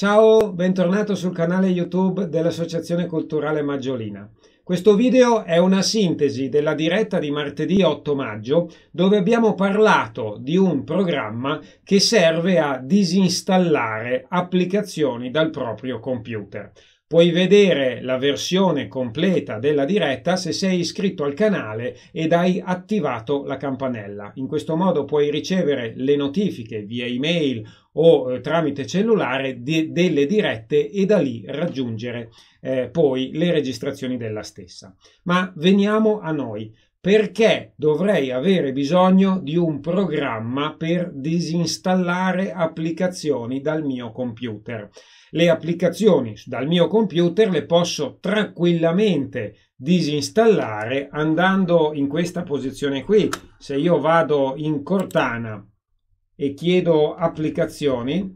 Ciao, bentornato sul canale YouTube dell'Associazione Culturale Maggiolina. Questo video è una sintesi della diretta di martedì 8 maggio dove abbiamo parlato di un programma che serve a disinstallare applicazioni dal proprio computer. Puoi vedere la versione completa della diretta se sei iscritto al canale ed hai attivato la campanella. In questo modo puoi ricevere le notifiche via email o eh, tramite cellulare de- delle dirette e da lì raggiungere eh, poi le registrazioni della stessa. Ma veniamo a noi perché dovrei avere bisogno di un programma per disinstallare applicazioni dal mio computer. Le applicazioni dal mio computer le posso tranquillamente disinstallare andando in questa posizione qui. Se io vado in Cortana e chiedo applicazioni,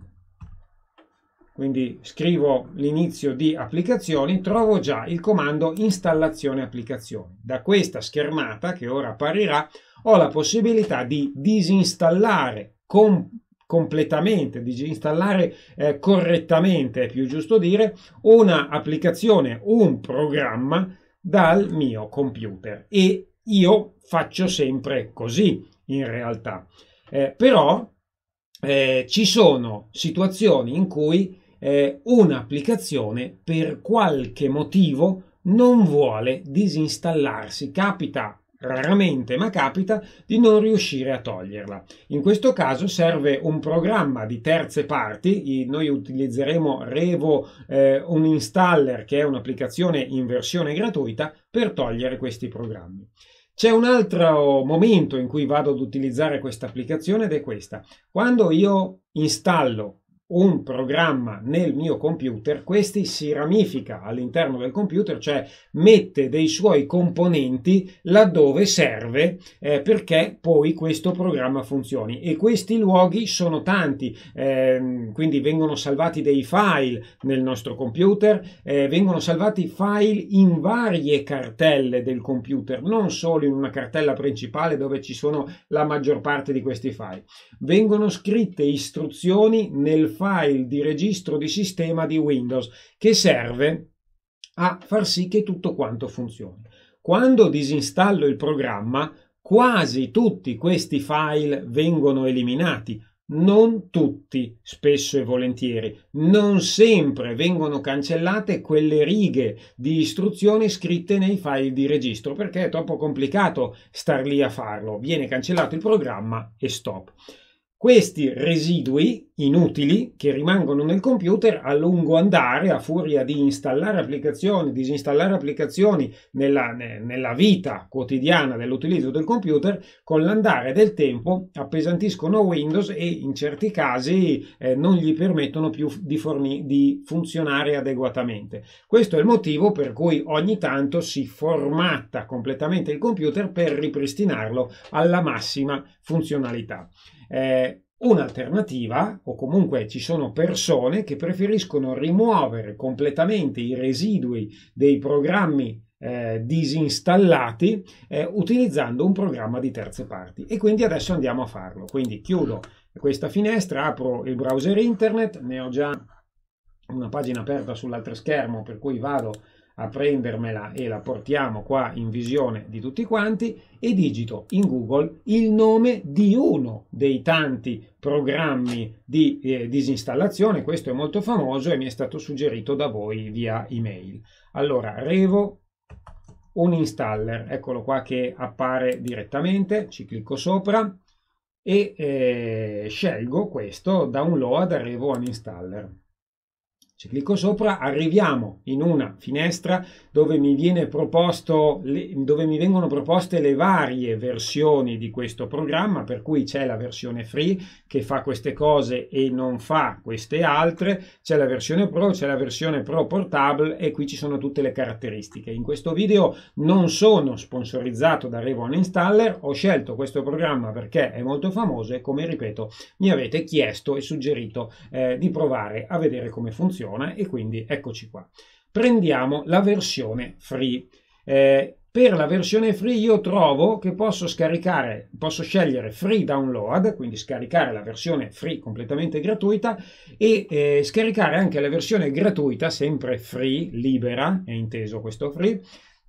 quindi scrivo l'inizio di applicazioni, trovo già il comando installazione applicazioni. Da questa schermata che ora apparirà ho la possibilità di disinstallare com- completamente, disinstallare eh, correttamente, è più giusto dire, una applicazione, un programma dal mio computer e io faccio sempre così in realtà. Eh, però eh, ci sono situazioni in cui eh, un'applicazione per qualche motivo non vuole disinstallarsi. Capita raramente, ma capita di non riuscire a toglierla. In questo caso serve un programma di terze parti, noi utilizzeremo Revo eh, un installer che è un'applicazione in versione gratuita per togliere questi programmi. C'è un altro momento in cui vado ad utilizzare questa applicazione ed è questa. Quando io installo un programma nel mio computer, questi si ramifica all'interno del computer, cioè mette dei suoi componenti laddove serve eh, perché poi questo programma funzioni. E questi luoghi sono tanti, eh, quindi vengono salvati dei file nel nostro computer, eh, vengono salvati file in varie cartelle del computer, non solo in una cartella principale dove ci sono la maggior parte di questi file. Vengono scritte istruzioni nel file file di registro di sistema di Windows che serve a far sì che tutto quanto funzioni. Quando disinstallo il programma, quasi tutti questi file vengono eliminati. Non tutti, spesso e volentieri, non sempre vengono cancellate quelle righe di istruzioni scritte nei file di registro perché è troppo complicato star lì a farlo. Viene cancellato il programma e stop. Questi residui inutili che rimangono nel computer a lungo andare a furia di installare applicazioni, disinstallare applicazioni nella, nella vita quotidiana dell'utilizzo del computer, con l'andare del tempo appesantiscono Windows e in certi casi eh, non gli permettono più di, forni- di funzionare adeguatamente. Questo è il motivo per cui ogni tanto si formatta completamente il computer per ripristinarlo alla massima funzionalità. Eh, Un'alternativa, o comunque ci sono persone che preferiscono rimuovere completamente i residui dei programmi eh, disinstallati eh, utilizzando un programma di terze parti e quindi adesso andiamo a farlo. Quindi chiudo questa finestra, apro il browser internet, ne ho già una pagina aperta sull'altro schermo per cui vado a prendermela e la portiamo qua in visione di tutti quanti e digito in Google il nome di uno dei tanti programmi di eh, disinstallazione, questo è molto famoso e mi è stato suggerito da voi via email. Allora, Revo un installer, eccolo qua che appare direttamente, ci clicco sopra e eh, scelgo questo download Revo un installer ci cioè, clicco sopra, arriviamo in una finestra dove mi, proposto, dove mi, vengono proposte le varie versioni di questo programma, per cui c'è la versione free che fa queste cose e non fa queste altre, c'è la versione pro, c'è la versione pro portable e qui ci sono tutte le caratteristiche. In questo video non sono sponsorizzato da Revon Installer, ho scelto questo programma perché è molto famoso e come ripeto mi avete chiesto e suggerito eh, di provare a vedere come funziona funziona e quindi eccoci qua. Prendiamo la versione free. Eh, per la versione free io trovo che posso scaricare, posso scegliere free download, quindi scaricare la versione free completamente gratuita e eh, scaricare anche la versione gratuita, sempre free, libera, è inteso questo free,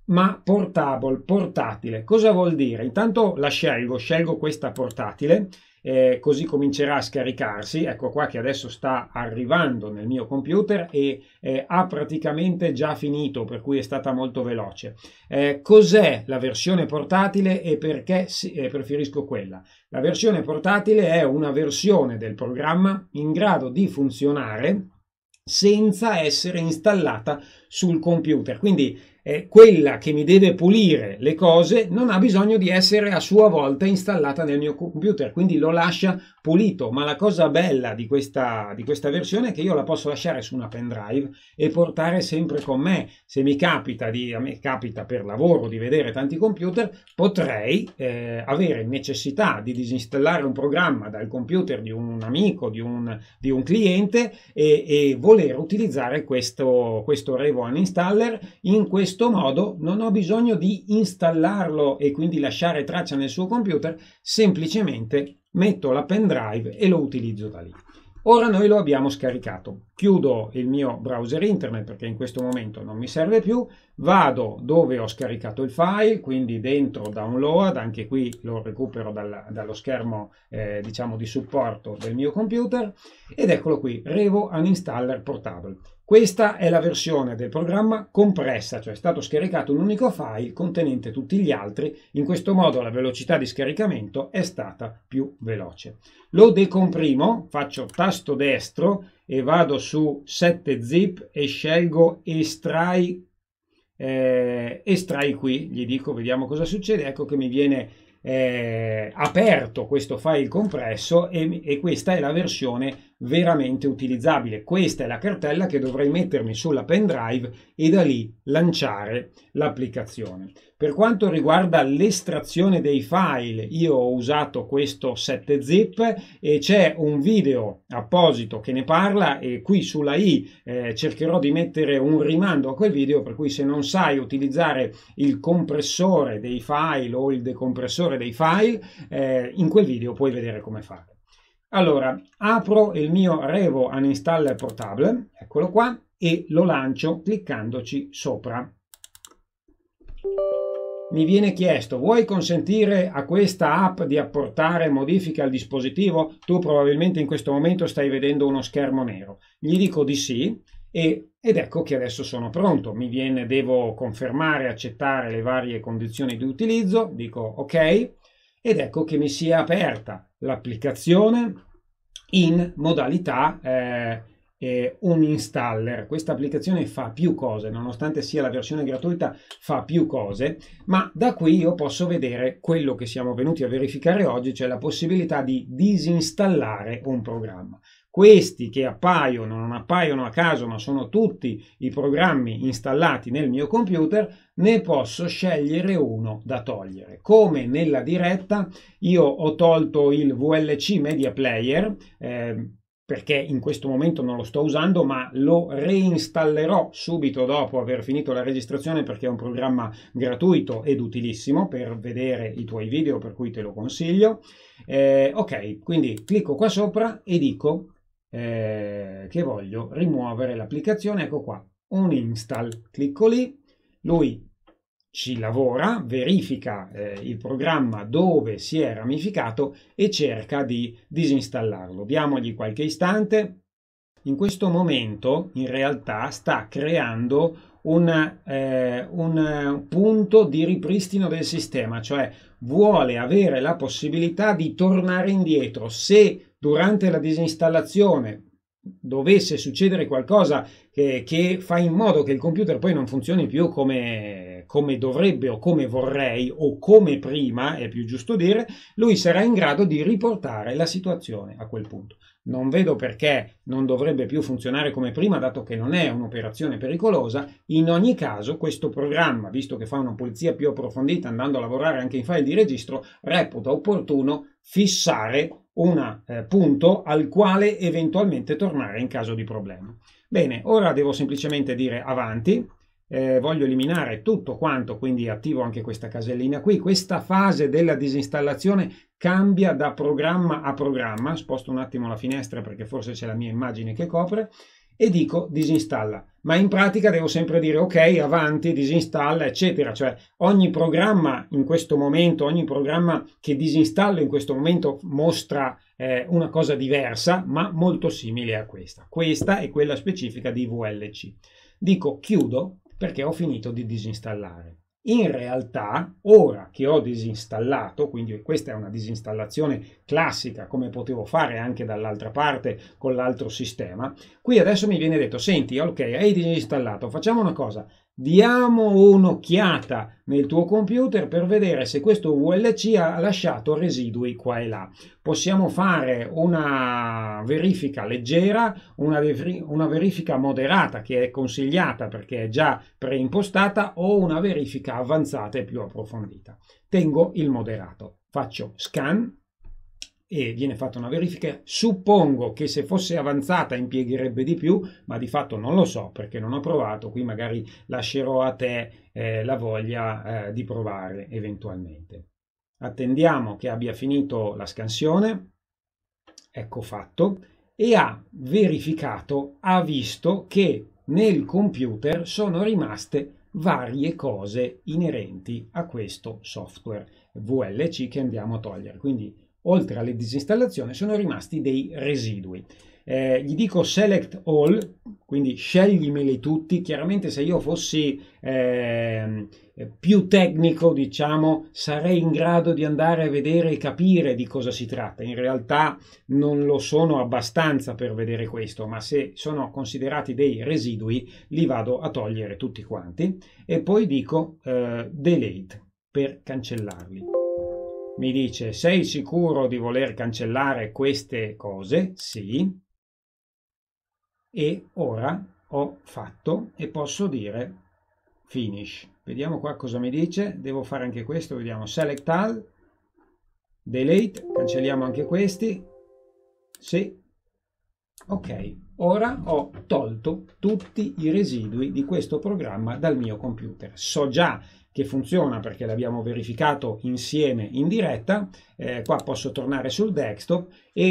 ma portable, portatile. Cosa vuol dire? Intanto la scelgo, scelgo questa portatile eh, così comincerà a scaricarsi, ecco qua che adesso sta arrivando nel mio computer e eh, ha praticamente già finito, per cui è stata molto veloce. Eh, cos'è la versione portatile e perché si, eh, preferisco quella? La versione portatile è una versione del programma in grado di funzionare senza essere installata sul computer. Quindi eh, quella che mi deve pulire le cose non ha bisogno di essere a sua volta installata nel mio computer, quindi lo lascia pulito. Ma la cosa bella di questa, di questa versione è che io la posso lasciare su una pendrive e portare sempre con me. Se mi capita, di, a me capita per lavoro di vedere tanti computer, potrei eh, avere necessità di disinstallare un programma dal computer di un amico, di un, di un cliente e, e voler utilizzare questo, questo Revo One Installer, in questo modo non ho bisogno di installarlo e quindi lasciare traccia nel suo computer, semplicemente metto la pendrive e lo utilizzo da lì. Ora noi lo abbiamo scaricato. Chiudo il mio browser internet perché in questo momento non mi serve più, vado dove ho scaricato il file, quindi dentro download, anche qui lo recupero dalla, dallo schermo eh, diciamo di supporto del mio computer ed eccolo qui, Revo Uninstaller Portable. Questa è la versione del programma compressa, cioè è stato scaricato un unico file contenente tutti gli altri, in questo modo la velocità di scaricamento è stata più veloce. Lo decomprimo, faccio tasto destro e vado su 7zip e scelgo estrai eh, estrai qui, gli dico vediamo cosa succede, ecco che mi viene eh, aperto questo file compresso e, e, questa è la versione veramente utilizzabile. Questa è la cartella che dovrei mettermi sulla pendrive e da lì lanciare l'applicazione. Per quanto riguarda l'estrazione dei file, io ho usato questo 7zip e c'è un video apposito che ne parla e qui sulla i eh, cercherò di mettere un rimando a quel video per cui se non sai utilizzare il compressore dei file o il decompressore dei file, eh, in quel video puoi vedere come fare. Allora, apro il mio Revo Uninstaller Portable, eccolo qua, e lo lancio cliccandoci sopra. Mi viene chiesto, vuoi consentire a questa app di apportare modifiche al dispositivo? Tu probabilmente in questo momento stai vedendo uno schermo nero. Gli dico di sì e, ed ecco che adesso sono pronto. Mi viene, devo confermare, accettare le varie condizioni di utilizzo, dico ok ed ecco che mi si è aperta l'applicazione in modalità eh, eh, un installer. Questa applicazione fa più cose, nonostante sia la versione gratuita, fa più cose, ma da qui io posso vedere quello che siamo venuti a verificare oggi, cioè la possibilità di disinstallare un programma. Questi che appaiono, non appaiono a caso, ma sono tutti i programmi installati nel mio computer, ne posso scegliere uno da togliere. Come nella diretta, io ho tolto il VLC Media Player, eh, perché in questo momento non lo sto usando, ma lo reinstallerò subito dopo aver finito la registrazione perché è un programma gratuito ed utilissimo per vedere i tuoi video, per cui te lo consiglio. Eh, ok, quindi clicco qua sopra e dico eh, che voglio rimuovere l'applicazione, ecco qua, un install, clicco lì, lui ci lavora, verifica eh, il programma dove si è ramificato e cerca di disinstallarlo. Diamogli qualche istante. In questo momento, in realtà, sta creando un, eh, un punto di ripristino del sistema, cioè vuole avere la possibilità di tornare indietro se durante la disinstallazione dovesse succedere qualcosa che, che fa in modo che il computer poi non funzioni più come come dovrebbe o come vorrei o come prima, è più giusto dire, lui sarà in grado di riportare la situazione a quel punto. Non vedo perché non dovrebbe più funzionare come prima, dato che non è un'operazione pericolosa. In ogni caso, questo programma, visto che fa una pulizia più approfondita andando a lavorare anche in file di registro, reputa opportuno fissare un eh, punto al quale eventualmente tornare in caso di problema. Bene, ora devo semplicemente dire avanti eh, voglio eliminare tutto quanto, quindi attivo anche questa casellina qui. Questa fase della disinstallazione cambia da programma a programma, sposto un attimo la finestra perché forse c'è la mia immagine che copre, e dico disinstalla. Ma in pratica devo sempre dire ok, avanti, disinstalla, eccetera. Cioè ogni programma in questo momento, ogni programma che disinstallo in questo momento mostra eh, una cosa diversa, ma molto simile a questa. Questa è quella specifica di VLC. Dico chiudo perché ho finito di disinstallare. In realtà, ora che ho disinstallato, quindi questa è una disinstallazione classica come potevo fare anche dall'altra parte con l'altro sistema, qui adesso mi viene detto, senti, ok, hai disinstallato, facciamo una cosa, Diamo un'occhiata nel tuo computer per vedere se questo VLC ha lasciato residui qua e là. Possiamo fare una verifica leggera, una, ver- una verifica moderata che è consigliata perché è già preimpostata o una verifica avanzata e più approfondita. Tengo il moderato. Faccio scan e viene fatta una verifica. Suppongo che se fosse avanzata impiegherebbe di più, ma di fatto non lo so perché non ho provato, qui magari lascerò a te eh, la voglia eh, di provare eventualmente. Attendiamo che abbia finito la scansione, ecco fatto, e ha verificato, ha visto che nel computer sono rimaste varie cose inerenti a questo software VLC che andiamo a togliere. Quindi oltre alle disinstallazioni sono rimasti dei residui. Eh, gli dico select all, quindi sceglimeli tutti. Chiaramente se io fossi eh, più tecnico, diciamo, sarei in grado di andare a vedere e capire di cosa si tratta. In realtà non lo sono abbastanza per vedere questo, ma se sono considerati dei residui, li vado a togliere tutti quanti e poi dico eh, delete per cancellarli. Mi dice, sei sicuro di voler cancellare queste cose? Sì. E ora ho fatto e posso dire finish. Vediamo qua cosa mi dice. Devo fare anche questo, vediamo. Select all, delete, cancelliamo anche questi. Sì. Ok, ora ho tolto tutti i residui di questo programma dal mio computer. So già che funziona perché l'abbiamo verificato insieme in diretta. Eh, qua posso tornare sul desktop e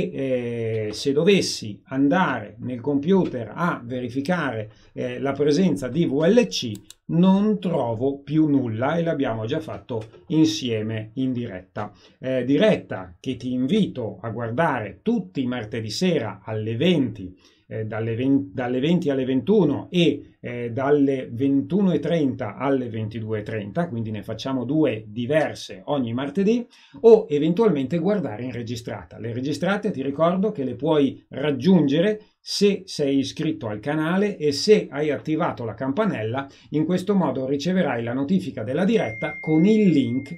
eh, se dovessi andare nel computer a verificare eh, la presenza di VLC non trovo più nulla e l'abbiamo già fatto insieme in diretta. Eh, diretta che ti invito a guardare tutti i martedì sera alle 20 eh, dalle, 20, dalle, 20, alle 21 e eh, dalle 21.30 alle 22.30, quindi ne facciamo due diverse ogni martedì, o eventualmente guardare in registrata. Le registrate ti ricordo che le puoi raggiungere se sei iscritto al canale e se hai attivato la campanella, in questo modo riceverai la notifica della diretta con il link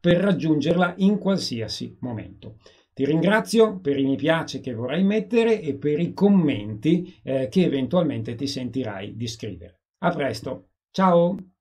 per raggiungerla in qualsiasi momento. Ti ringrazio per i mi piace che vorrai mettere e per i commenti eh, che eventualmente ti sentirai di scrivere. A presto, ciao!